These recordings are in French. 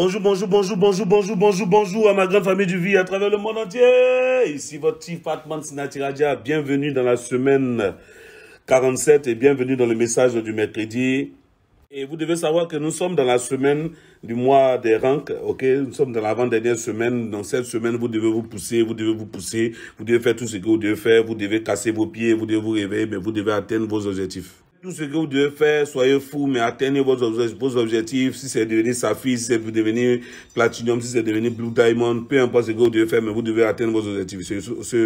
Bonjour, bonjour, bonjour, bonjour, bonjour, bonjour, bonjour à ma grande famille du vie à travers le monde entier. Ici votre Chief Patman Raja. Bienvenue dans la semaine 47 et bienvenue dans le message du mercredi. Et vous devez savoir que nous sommes dans la semaine du mois des ranks, ok Nous sommes dans l'avant-dernière semaine. Dans cette semaine, vous devez vous pousser, vous devez vous pousser, vous devez faire tout ce que vous devez faire, vous devez casser vos pieds, vous devez vous réveiller, mais vous devez atteindre vos objectifs. Tout ce que vous devez faire, soyez fou, mais atteignez vos, vos objectifs. Si c'est devenir Saphir, si c'est devenir Platinum, si c'est devenir Blue Diamond, peu importe ce que vous devez faire, mais vous devez atteindre vos objectifs. Ce,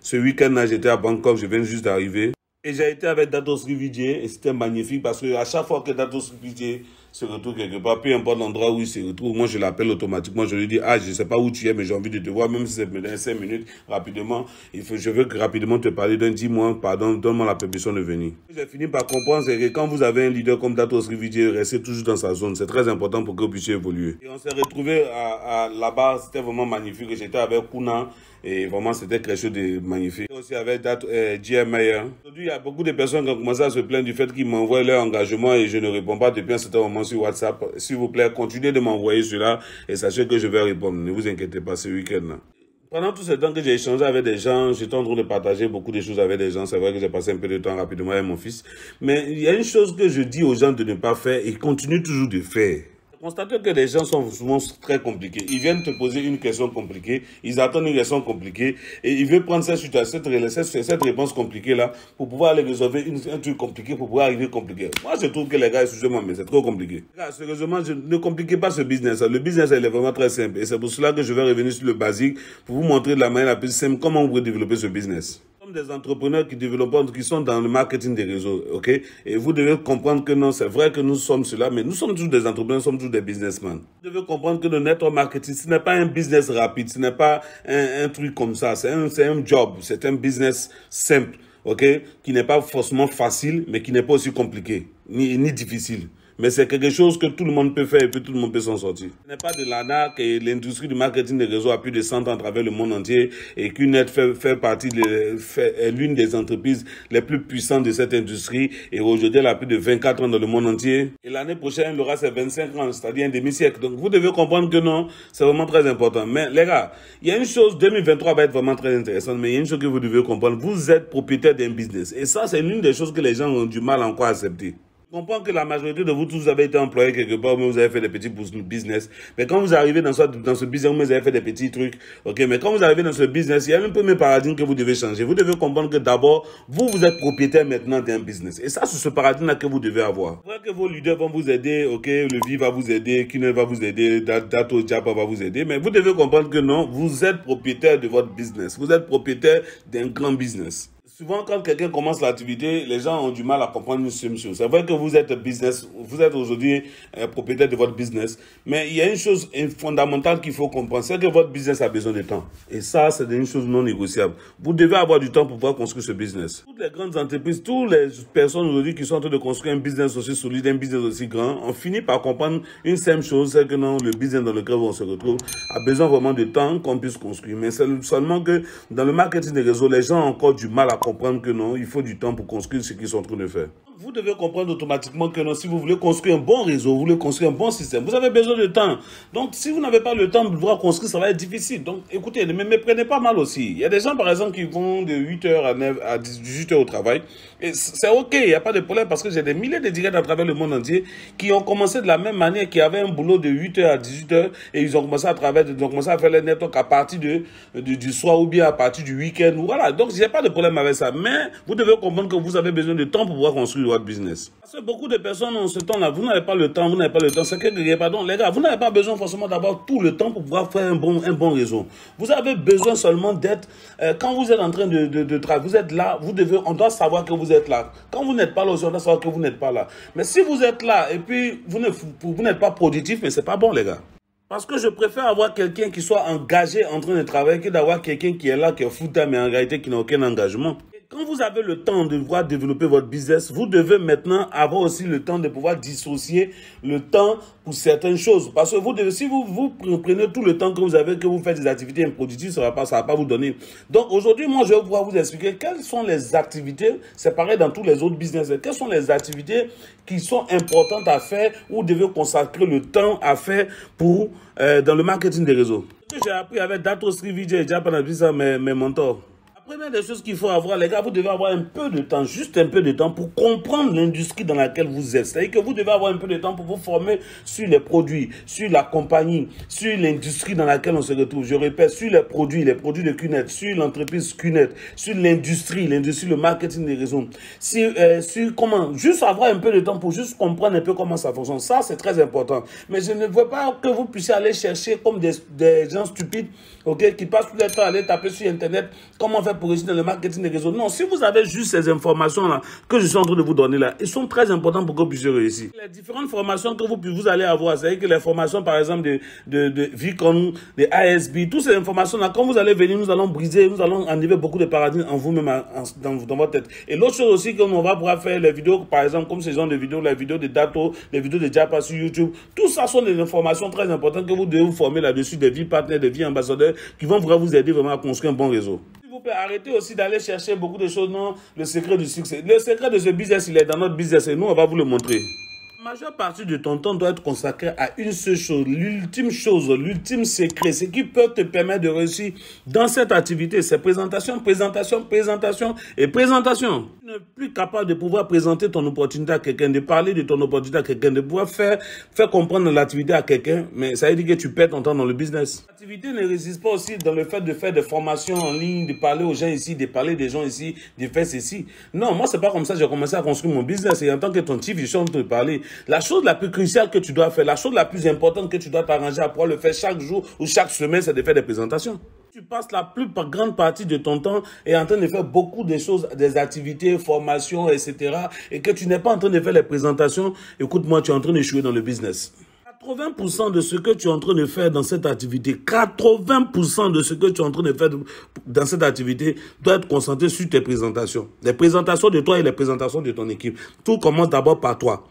ce, week-end-là, j'étais à Bangkok, je viens juste d'arriver. Et j'ai été avec Datos Rividier, et c'était magnifique parce que à chaque fois que Dados Rividier se retrouve quelque part, peu importe l'endroit où il se retrouve, moi je l'appelle automatiquement, je lui dis, ah, je sais pas où tu es, mais j'ai envie de te voir, même si c'est cinq minutes, rapidement, il faut, je veux que rapidement te parler d'un, dis-moi, pardon, donne-moi la permission de venir. J'ai fini par comprendre, c'est que quand vous avez un leader comme Dato Srividier, restez toujours dans sa zone, c'est très important pour que vous puissiez évoluer. Et on s'est retrouvé à, à là-bas, c'était vraiment magnifique, j'étais avec Kuna, et vraiment, c'était quelque chose de magnifique. Aussi avec Dato, euh, Aujourd'hui, il y a beaucoup de personnes qui ont commencé à se plaindre du fait qu'ils m'envoient leur engagement et je ne réponds pas depuis un certain moment sur WhatsApp. S'il vous plaît, continuez de m'envoyer cela et sachez que je vais répondre. Ne vous inquiétez pas ce week-end. Pendant tout ce temps que j'ai échangé avec des gens, j'étais en train de partager beaucoup de choses avec des gens. C'est vrai que j'ai passé un peu de temps rapidement avec mon fils. Mais il y a une chose que je dis aux gens de ne pas faire et continue toujours de faire constatez que les gens sont souvent très compliqués. Ils viennent te poser une question compliquée, ils attendent une question compliquée, et ils veulent prendre cette, cette, cette réponse compliquée-là pour pouvoir aller résoudre un truc compliqué, pour pouvoir arriver compliqué. Moi, je trouve que les gars, excusez-moi, mais c'est trop compliqué. gars, sérieusement, ne compliquez pas ce business. Le business, il est vraiment très simple. Et c'est pour cela que je vais revenir sur le basique pour vous montrer de la manière la plus simple comment vous pouvez développer ce business des entrepreneurs qui développent, qui sont dans le marketing des réseaux, ok Et vous devez comprendre que non, c'est vrai que nous sommes cela, mais nous sommes tous des entrepreneurs, nous sommes tous des businessmen. Vous devez comprendre que le network marketing, ce n'est pas un business rapide, ce n'est pas un, truc comme ça, c'est un, un job, c'est un business simple, ok Qui n'est pas forcément facile, mais qui n'est pas aussi compliqué, ni, ni difficile mais c'est quelque chose que tout le monde peut faire et puis tout le monde peut s'en sortir. Ce n'est pas de l'ANAC que l'industrie du marketing des réseaux a plus descendre à travers le monde entier et qu'une fait, fait partie de, fait, l'une des entreprises les plus puissantes de cette industrie et aujourd'hui elle a plus de 24 ans dans le monde entier. Et l'année prochaine, elle aura ses 25 ans, c'est-à-dire un demi-siècle. Donc vous devez comprendre que non, c'est vraiment très important. Mais les gars, il y a une chose, 2023 va être vraiment très intéressante, mais il y a une chose que vous devez comprendre. Vous êtes propriétaire d'un business. Et ça, c'est l'une des choses que les gens ont du mal encore à accepter. Je que la majorité de vous tous vous avez été employés quelque part, mais vous avez fait des petits business. Mais quand vous arrivez dans ce, dans ce business, vous avez fait des petits trucs. ok Mais quand vous arrivez dans ce business, il y a un premier paradigme que vous devez changer. Vous devez comprendre que d'abord, vous, vous êtes propriétaire maintenant d'un business. Et ça, c'est ce paradigme-là que vous devez avoir. Vous que vos leaders vont vous aider, ok Le vie va vous aider, Kine va vous aider, Dato Jabba va vous aider. Mais vous devez comprendre que non, vous êtes propriétaire de votre business. Vous êtes propriétaire d'un grand business. Souvent, quand quelqu'un commence l'activité, les gens ont du mal à comprendre une seule chose. C'est vrai que vous êtes business, vous êtes aujourd'hui euh, propriétaire de votre business, mais il y a une chose fondamentale qu'il faut comprendre, c'est que votre business a besoin de temps. Et ça, c'est une chose non négociable. Vous devez avoir du temps pour pouvoir construire ce business. Toutes les grandes entreprises, toutes les personnes aujourd'hui qui sont en train de construire un business aussi solide, un business aussi grand, ont fini par comprendre une seule chose, c'est que non, le business dans lequel on se retrouve a besoin vraiment de temps qu'on puisse construire. Mais c'est seulement que dans le marketing des réseaux, les gens ont encore du mal à comprendre comprendre que non, il faut du temps pour construire ce qu'ils sont en train de faire. Vous devez comprendre automatiquement que non, si vous voulez construire un bon réseau, vous voulez construire un bon système, vous avez besoin de temps. Donc, si vous n'avez pas le temps de construire, ça va être difficile. Donc, écoutez, ne me prenez pas mal aussi. Il y a des gens, par exemple, qui vont de 8h à, 9, à 18h au travail. Et c'est OK, il n'y a pas de problème parce que j'ai des milliers de dirigeants à travers le monde entier qui ont commencé de la même manière, qui avaient un boulot de 8h à 18h et ils ont commencé à travailler, ils ont commencé à faire les network à partir de, du soir ou bien à partir du week-end. Voilà. Donc, il n'y a pas de problème avec mais vous devez comprendre que vous avez besoin de temps pour pouvoir construire votre business. Parce que beaucoup de personnes ont ce temps-là. Vous n'avez pas le temps, vous n'avez pas le temps. C'est que, pardon, les gars, vous n'avez pas besoin forcément d'avoir tout le temps pour pouvoir faire un bon, un bon réseau. Vous avez besoin seulement d'être, euh, quand vous êtes en train de, de, travailler, vous êtes là, vous devez, on doit savoir que vous êtes là. Quand vous n'êtes pas là aussi, on doit savoir que vous n'êtes pas là. Mais si vous êtes là et puis vous n'êtes vous, n'êtes pas productif, mais c'est pas bon, les gars. Parce que je préfère avoir quelqu'un qui soit engagé en train de travailler que d'avoir quelqu'un qui est là, qui est foutu, mais en réalité qui n'a aucun engagement quand vous avez le temps de pouvoir développer votre business, vous devez maintenant avoir aussi le temps de pouvoir dissocier le temps pour certaines choses. Parce que si vous, vous prenez tout le temps que vous avez, que vous faites des activités improductives, ça ne va, pas, va pas vous donner. Donc aujourd'hui, moi, je vais pouvoir vous expliquer quelles sont les activités, c'est pareil dans tous les autres business, quelles sont les activités qui sont importantes à faire ou devez consacrer le temps à faire pour, euh, dans le marketing des réseaux. j'ai appris avec Dato j'ai appris ça, mes mentors première des choses qu'il faut avoir, les gars, vous devez avoir un peu de temps, juste un peu de temps pour comprendre l'industrie dans laquelle vous êtes. C'est-à-dire que vous devez avoir un peu de temps pour vous former sur les produits, sur la compagnie, sur l'industrie dans laquelle on se retrouve. Je répète, sur les produits, les produits de Cunette, sur l'entreprise Cunette, sur l'industrie, l'industrie, le marketing des raisons. Euh, sur, comment, juste avoir un peu de temps pour juste comprendre un peu comment ça fonctionne. Ça, c'est très important. Mais je ne veux pas que vous puissiez aller chercher comme des, des gens stupides, ok, qui passent tout le temps à aller taper sur Internet comment faire pour réussir dans le marketing des réseaux. Non, si vous avez juste ces informations-là que je suis en train de vous donner là, ils sont très importants pour que vous puissiez réussir. Les différentes formations que vous, vous allez avoir, c'est-à-dire que les formations, par exemple, de, de, de Vicon, de ASB, toutes ces informations-là, quand vous allez venir, nous allons briser, nous allons enlever beaucoup de paradigmes en vous-même, dans, votre tête. Et l'autre chose aussi, comme on va pouvoir faire les vidéos, par exemple, comme ces gens de vidéos, les vidéos de Dato, les vidéos de Japa sur YouTube, tout ça sont des informations très importantes que vous devez vous former là-dessus, des vies partenaires, des vies ambassadeurs, qui vont vraiment vous aider vraiment à construire un bon réseau vous arrêter aussi d'aller chercher beaucoup de choses dans le secret du succès. Le secret de ce business, il est dans notre business et nous, on va vous le montrer. La majeure partie de ton temps doit être consacrée à une seule chose, l'ultime chose, l'ultime secret, ce qui peut te permettre de réussir dans cette activité. C'est présentation, présentation, présentation et présentation. Tu n'es plus capable de pouvoir présenter ton opportunité à quelqu'un, de parler de ton opportunité à quelqu'un, de pouvoir faire, faire comprendre l'activité à quelqu'un, mais ça veut dire que tu perds ton temps dans le business. L'activité ne résiste pas aussi dans le fait de faire des formations en ligne, de parler aux gens ici, de parler des gens ici, de faire ceci. Non, moi, c'est pas comme ça j'ai commencé à construire mon business et en tant que ton chief, je suis en train de parler. La chose la plus cruciale que tu dois faire, la chose la plus importante que tu dois t'arranger à pouvoir le faire chaque jour ou chaque semaine, c'est de faire des présentations. Tu passes la plus grande partie de ton temps et en train de faire beaucoup de choses, des activités, formations, etc. Et que tu n'es pas en train de faire les présentations, écoute-moi, tu es en train d'échouer dans le business. 80% de ce que tu es en train de faire dans cette activité, 80% de ce que tu es en train de faire dans cette activité doit être concentré sur tes présentations. Les présentations de toi et les présentations de ton équipe. Tout commence d'abord par toi.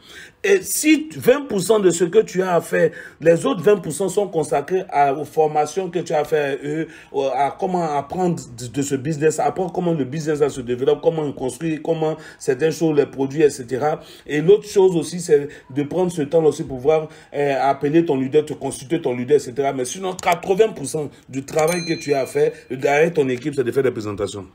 Et si 20% de ce que tu as à faire, les autres 20% sont consacrés à, aux formations que tu as à eux, à comment apprendre de ce business, apprendre comment le business se développe, comment on construit, comment certaines choses, les produits, etc. Et l'autre chose aussi, c'est de prendre ce temps aussi pour voir... Euh, appeler ton leader, te consulter ton leader, etc. Mais sinon, 80% du travail que tu as à faire, derrière ton équipe, c'est de faire des présentations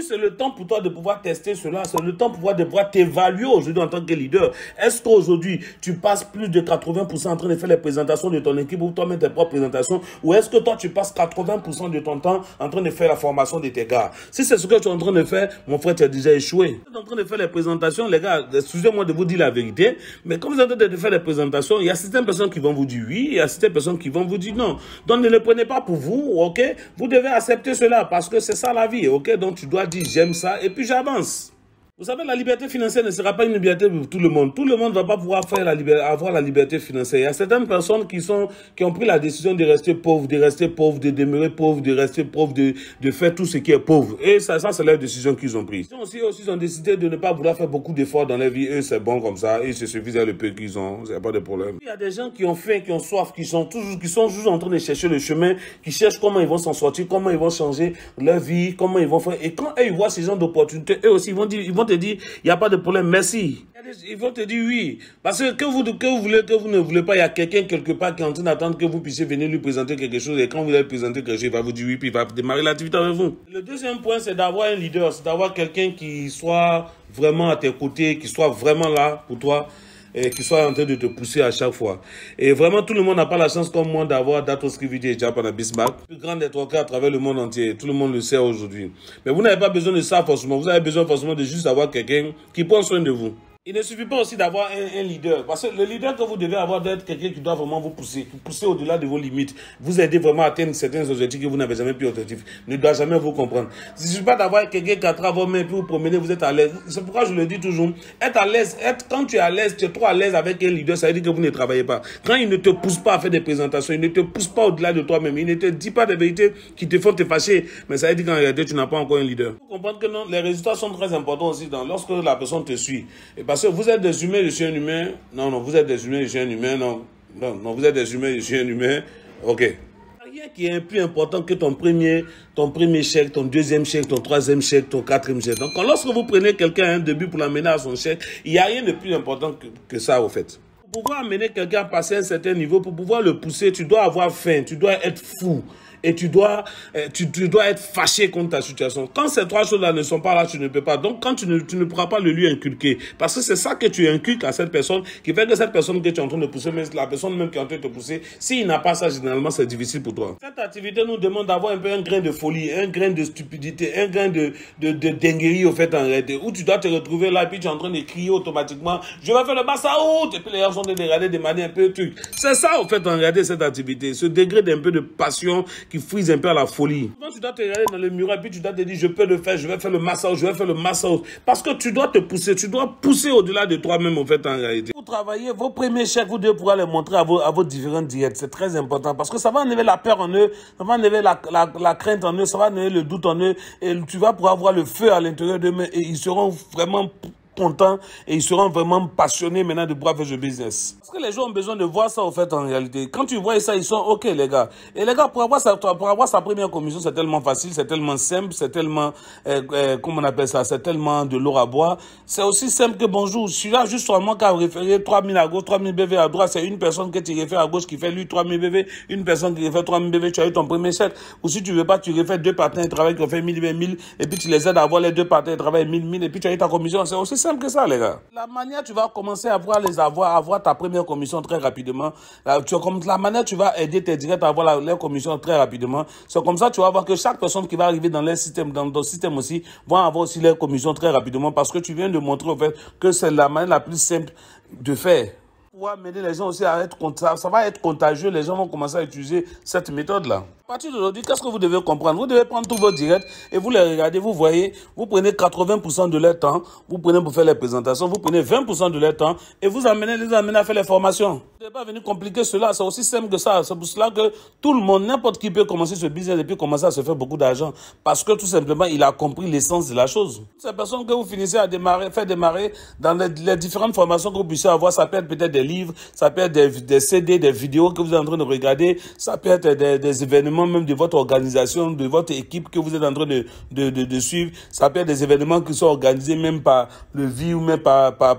c'est le temps pour toi de pouvoir tester cela. C'est le temps pour toi de pouvoir t'évaluer aujourd'hui en tant que leader. Est-ce qu'aujourd'hui, tu passes plus de 80% en train de faire les présentations de ton équipe ou toi-même tes propres présentations Ou est-ce que toi, tu passes 80% de ton temps en train de faire la formation de tes gars Si c'est ce que tu es en train de faire, mon frère, tu as déjà échoué. Tu es en train de faire les présentations, les gars, excusez-moi de vous dire la vérité, mais quand vous êtes en train de faire les présentations, il y a certaines personnes qui vont vous dire oui, il y a certaines personnes qui vont vous dire non. Donc, ne le prenez pas pour vous, ok Vous devez accepter cela parce que c'est ça la vie, ok Donc, tu dois dit j'aime ça et puis j'avance. Vous savez, la liberté financière ne sera pas une liberté pour tout le monde. Tout le monde ne va pas pouvoir faire la avoir la liberté financière. Il y a certaines personnes qui, sont, qui ont pris la décision de rester pauvres, de rester pauvres, de demeurer pauvres, de rester pauvres, de, faire tout ce qui est pauvre. Et ça, c'est la décision qu'ils ont prise. aussi, ils ont décidé de ne pas vouloir faire beaucoup d'efforts dans leur vie, eux, c'est bon comme ça. Ils se suffisent à le peu qu'ils ont. a pas de problème. Il y a des gens qui ont faim, qui ont soif, qui sont toujours, qui sont en train de chercher le chemin, qui cherchent comment ils vont s'en sortir, comment ils vont changer leur vie, comment ils vont faire. Et quand eux, ils voient ces gens d'opportunités, eux aussi, vont dire, ils vont te dire, il n'y a pas de problème, merci. Ils vont te dire oui. Parce que que vous, que vous voulez, que vous ne voulez pas, il y a quelqu'un quelque part qui est en train d'attendre que vous puissiez venir lui présenter quelque chose. Et quand vous allez présenter quelque chose, il va vous dire oui, puis il va démarrer l'activité avec vous. Le deuxième point, c'est d'avoir un leader, c'est d'avoir quelqu'un qui soit vraiment à tes côtés, qui soit vraiment là pour toi et qui soit en train de te pousser à chaque fois. Et vraiment, tout le monde n'a pas la chance comme moi d'avoir Dato déjà et la Bismarck, le plus grand cas à travers le monde entier. Tout le monde le sait aujourd'hui. Mais vous n'avez pas besoin de ça forcément. Vous avez besoin forcément de juste avoir quelqu'un qui prend soin de vous. Il ne suffit pas aussi d'avoir un, leader, parce que le leader que vous devez avoir doit être quelqu'un qui doit vraiment vous pousser, vous pousser au-delà de vos limites, vous aider vraiment à atteindre certains objectifs que vous n'avez jamais pu atteindre, ne doit jamais vous comprendre. Il ne suffit pas d'avoir quelqu'un qui a vos mains, puis vous promener vous êtes à l'aise. C'est pourquoi je le dis toujours, être à l'aise, être, quand tu es à l'aise, tu es trop à l'aise avec un leader, ça veut dire que vous ne travaillez pas. Quand il ne te pousse pas à faire des présentations, il ne te pousse pas au-delà de toi-même, il ne te dit pas des vérités qui te font te fâcher, mais ça veut dire qu'en réalité, tu n'as pas encore un leader. Vous que non, les résultats sont très importants aussi dans, lorsque la personne te suit. Et parce que vous êtes des humains, je suis un humain. Non, non, vous êtes des humains, je suis un humain. Non, non, non vous êtes des humains, je suis un humain. OK. Rien qui est plus important que ton premier, ton premier chèque, ton deuxième chèque, ton troisième chèque, ton quatrième chèque. Donc, lorsque vous prenez quelqu'un à un début pour l'amener à son chèque, il n'y a rien de plus important que, ça, au fait Pour pouvoir amener quelqu'un à passer un certain niveau, pour pouvoir le pousser, tu dois avoir faim, tu dois être fou et tu dois, euh, tu, dois être fâché contre ta situation. Quand ces trois choses-là ne sont pas là, tu ne peux pas. Donc, quand tu ne, tu ne pourras pas le lui inculquer, parce que c'est ça que tu inculques à cette personne, qui fait que cette personne que tu es en train de pousser, même la personne même qui est en train de te pousser, s'il n'a pas ça, généralement, c'est difficile pour toi. Cette activité nous demande d'avoir un peu un grain de folie, un grain de stupidité, un grain de, de, de dinguerie, au fait, en réalité, où tu dois te retrouver là, et puis tu es en train de crier automatiquement, je vais faire le basse à et puis les gens sont de regarder de manière un peu truc. C'est ça, au fait, en réalité, cette activité, ce degré d'un peu de passion qui frise un peu à la folie. tu dois te regarder dans le et puis tu dois te dire, je peux le faire, je vais faire le massage, je vais faire le massage. Parce que tu dois te pousser, tu dois pousser au-delà de toi-même, en fait, en réalité. Vous travaillez, vos premiers chefs, vous deux pouvoir les montrer à vos, à vos différentes diètes. C'est très important parce que ça va enlever la peur en eux, ça va enlever la, la, la crainte en eux, ça va enlever le doute en eux. Et tu vas pouvoir avoir le feu à l'intérieur d'eux, et ils seront vraiment contents et ils seront vraiment passionnés maintenant de pouvoir faire ce business. Parce que les gens ont besoin de voir ça en fait en réalité. Quand tu vois ça, ils sont OK les gars. Et les gars, pour avoir sa, pour avoir sa première commission, c'est tellement facile, c'est tellement simple, c'est tellement, euh, euh, comment on appelle ça, c'est tellement de l'eau à boire. C'est aussi simple que bonjour, tu as juste seulement qu'à référer 3000 à gauche, 3000 BV à droite, c'est une personne que tu réfères à gauche qui fait lui 3000 BV, une personne qui réfère 3000 BV, tu as eu ton premier set. Ou si tu veux pas, tu réfères deux partenaires de travail qui ont fait 1000 1000 et puis tu les aides à avoir les deux partenaires de travail 1000 1000 et puis tu as eu ta commission. C'est aussi simple que ça, les gars. La manière tu vas commencer à voir les avoir, avoir ta première commission très rapidement, euh, la, manière tu vas aider tes directs à avoir leur commission très rapidement, c'est comme ça tu vas voir que chaque personne qui va arriver dans leur système, dans le système aussi, va avoir aussi leur commission très rapidement parce que tu viens de montrer au fait que c'est la manière la plus simple de faire Pour amener les gens aussi à être ça va être contagieux. Les gens vont commencer à utiliser cette méthode-là partir d'aujourd'hui, qu'est-ce que vous devez comprendre Vous devez prendre tous vos directs et vous les regardez, vous voyez, vous prenez 80% de leur temps, vous prenez pour faire les présentations, vous prenez 20% de leur temps et vous amenez les amenez à faire les formations. Vous vais pas venir compliquer cela, c'est aussi simple que ça. C'est pour cela que tout le monde, n'importe qui peut commencer ce business et puis commencer à se faire beaucoup d'argent parce que tout simplement, il a compris l'essence de la chose. Ces personnes que vous finissez à démarrer, faire démarrer dans les, différentes formations que vous puissiez avoir, ça peut être peut-être des livres, ça peut être des, CD, des vidéos que vous êtes en train de regarder, ça peut être des événements même de votre organisation, de votre équipe que vous êtes en train de, suivre. Ça peut être des événements qui sont organisés même par le VI ou même par, par,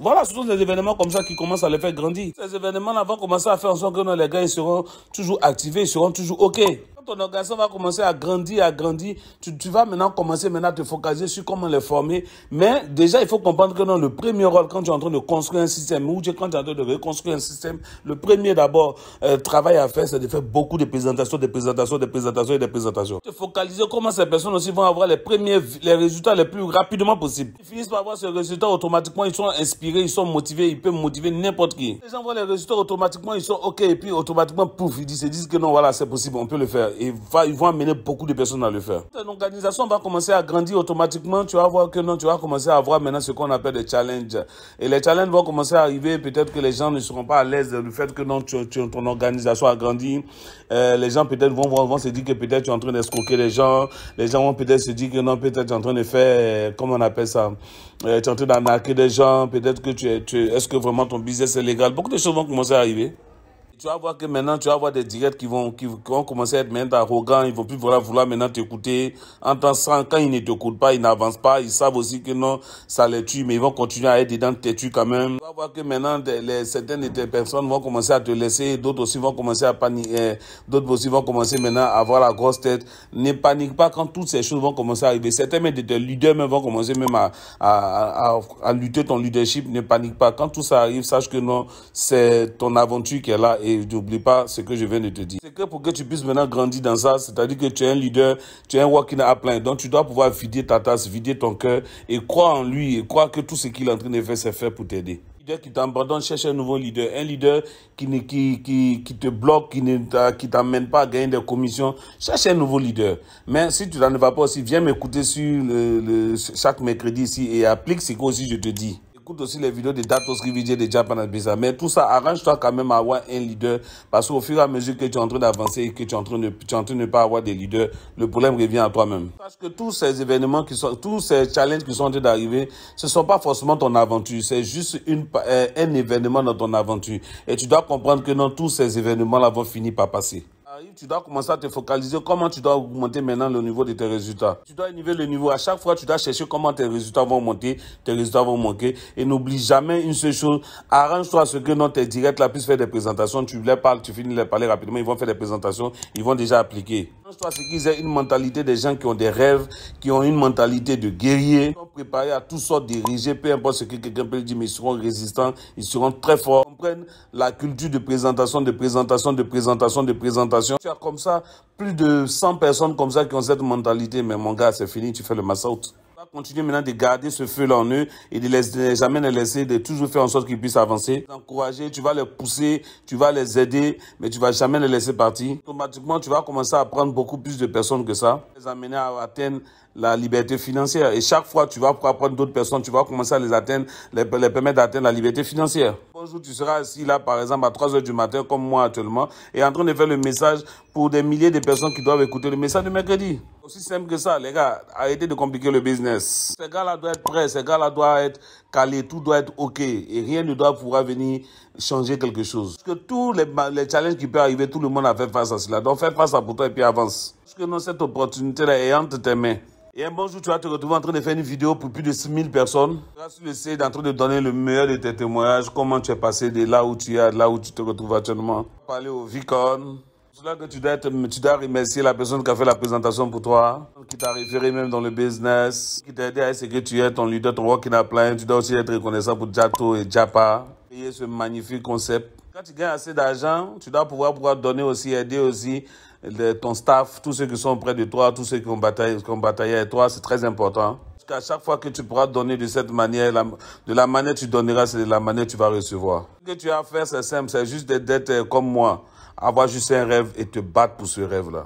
Voilà, ce sont des événements comme ça qui commencent à les faire grandir. Ces événements-là vont commencer à faire en sorte que les gars ils seront toujours activés, ils seront toujours OK ton organisation va commencer à grandir, à grandir, tu, vas maintenant commencer maintenant à te focaliser sur comment les former. Mais déjà, il faut comprendre que dans le premier rôle, quand tu es en train de construire un système, ou quand tu es en train de reconstruire un système, le premier d'abord euh, travail à faire, c'est de faire beaucoup de présentations, de présentations, de présentations et des présentations. Te focaliser comment ces personnes aussi vont avoir les premiers, les résultats les plus rapidement possible. Ils finissent par avoir ce résultat automatiquement, ils sont inspirés, ils sont motivés, ils peuvent motiver n'importe qui. Les gens voient les résultats automatiquement, ils sont OK, et puis automatiquement, pouf, ils se disent que non, voilà, c'est possible, on peut le faire ils vont amener beaucoup de personnes à le faire. organisation va commencer à grandir automatiquement. Tu vas voir que non, tu vas commencer à avoir maintenant ce qu'on appelle des challenges. Et les challenges vont commencer à arriver. Peut-être que les gens ne seront pas à l'aise du fait que non, ton organisation a grandi. Euh, les gens peut-être vont, se dire que peut-être tu es en train d'escroquer les gens. Les gens vont peut-être se dire que non, peut-être tu es en train de faire, euh, comment on appelle ça, euh, tu es en train d'arnaquer des gens. Peut-être que tu es, est-ce que vraiment ton business est légal. Beaucoup de choses vont commencer à arriver. Tu vas voir que maintenant, tu vas voir des directs qui vont, qui, vont commencer à être maintenant arrogants. Ils vont plus vouloir, vouloir maintenant t'écouter. En temps sans, quand ils ne t'écoutent pas, ils n'avancent pas. Ils savent aussi que non, ça les tue, mais ils vont continuer à être dedans, tes quand même. Tu vas voir que maintenant, les, certaines de tes personnes vont commencer à te laisser. D'autres aussi vont commencer à paniquer. Eh, d'autres aussi vont commencer maintenant à avoir la grosse tête. Ne panique pas quand toutes ces choses vont commencer à arriver. Certains même de tes leaders même vont commencer même à, à, à, à lutter ton leadership. Ne panique pas. Quand tout ça arrive, sache que non, c'est ton aventure qui est là et n'oublie pas ce que je viens de te dire. C'est que pour que tu puisses maintenant grandir dans ça, c'est-à-dire que tu es un leader, tu es un walking à plein. Donc tu dois pouvoir vider ta tasse, vider ton cœur et croire en lui et croire que tout ce qu'il est en train de faire, c'est fait pour t'aider leader qui t'abandonne, cherche un nouveau leader. Un leader qui, qui, qui, qui te bloque, qui ne qui t'amène pas à gagner des commissions. Cherche un nouveau leader. Mais si tu n'en vas pas aussi, viens m'écouter sur chaque mercredi ici et applique ce que aussi je te dis. Écoute aussi les vidéos de Datos Rividier de Japan Bizarre Mais tout ça, arrange-toi quand même à avoir un leader. Parce qu'au fur et à mesure que tu es en train d'avancer et que tu es en train de, tu es en train de ne pas avoir des leaders, le problème revient à toi-même. Parce que tous ces événements qui sont, tous ces challenges qui sont en train d'arriver, ce ne sont pas forcément ton aventure. C'est juste euh, un événement dans ton aventure. Et tu dois comprendre que non, tous ces événements-là vont finir par passer tu dois commencer à te focaliser comment tu dois augmenter maintenant le niveau de tes résultats. Tu dois élever le niveau. À chaque fois, tu dois chercher comment tes résultats vont monter, tes résultats vont manquer. Et n'oublie jamais une seule chose. Arrange-toi à ce que notre tes directs là puissent faire des présentations. Tu les parles, tu finis les parler rapidement. Ils vont faire des présentations. Ils vont déjà appliquer. Arrange-toi à ce qu'ils aient une mentalité des gens qui ont des rêves, qui ont une mentalité de guerrier. Ils sont préparés à toutes sortes de diriger, peu importe ce que quelqu'un peut dire, mais ils seront résistants. Ils seront très forts. Ils la culture de présentation, de présentation, de présentation, de présentation tu as comme ça plus de 100 personnes comme ça qui ont cette mentalité. Mais mon gars, c'est fini, tu fais le mass-out. Tu vas continuer maintenant de garder ce feu-là en eux et de, les, jamais les laisser, de toujours faire en sorte qu'ils puissent avancer. Encourager, tu vas les pousser, tu vas les aider, mais tu vas jamais les laisser partir. Automatiquement, tu vas commencer à prendre beaucoup plus de personnes que ça. Les amener à atteindre la liberté financière. Et chaque fois, tu vas apprendre d'autres personnes, tu vas commencer à les atteindre, les, permettre d'atteindre la liberté financière. Bonjour, tu seras assis là, par exemple, à 3 heures du matin, comme moi actuellement, et en train de faire le message pour des milliers de personnes qui doivent écouter le message du mercredi. Aussi simple que ça, les gars, arrêtez de compliquer le business. Ces gars-là doivent être prêts, ces gars-là doivent être calés, tout doit être OK, et rien ne doit pouvoir venir changer quelque chose. Parce que tous les, les challenges qui peuvent arriver, tout le monde a fait face à cela. Donc, fais face à pour toi et puis avance. Parce que non, cette opportunité-là est entre tes mains. Et un bonjour, tu vas te retrouver en train de faire une vidéo pour plus de 6000 personnes. Tu vas essayer d'entrer de donner le meilleur de tes témoignages, comment tu es passé de là où tu es, de là où tu te retrouves actuellement. Parler au Vicon. C'est là que tu dois, tu dois remercier la personne qui a fait la présentation pour toi, qui t'a référé même dans le business, qui t'a aidé à ce que tu es, ton leader, ton working a Tu dois aussi être reconnaissant pour Jato et Japa. Payer ce magnifique concept. Quand tu gagnes assez d'argent, tu dois pouvoir, pouvoir donner aussi, aider aussi ton staff, tous ceux qui sont près de toi, tous ceux qui ont bataillé, qui ont bataillé avec toi, c'est très important. Parce qu'à chaque fois que tu pourras donner de cette manière, de la manière que tu donneras, c'est de la manière que tu vas recevoir. Ce que tu as à faire, c'est simple, c'est juste d'être euh, comme moi, avoir juste un rêve et te battre pour ce rêve-là.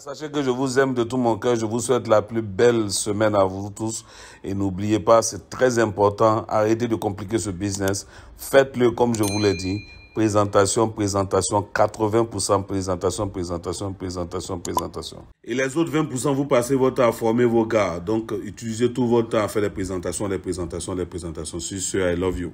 Sachez que je vous aime de tout mon cœur, je vous souhaite la plus belle semaine à vous tous et n'oubliez pas, c'est très important, arrêtez de compliquer ce business, faites-le comme je vous l'ai dit, présentation, présentation, 80% présentation, présentation, présentation, présentation. Et les autres 20%, vous passez votre temps à former vos gars. Donc, utilisez tout votre temps à faire des présentations, des présentations, des présentations. Sur ce, I love you.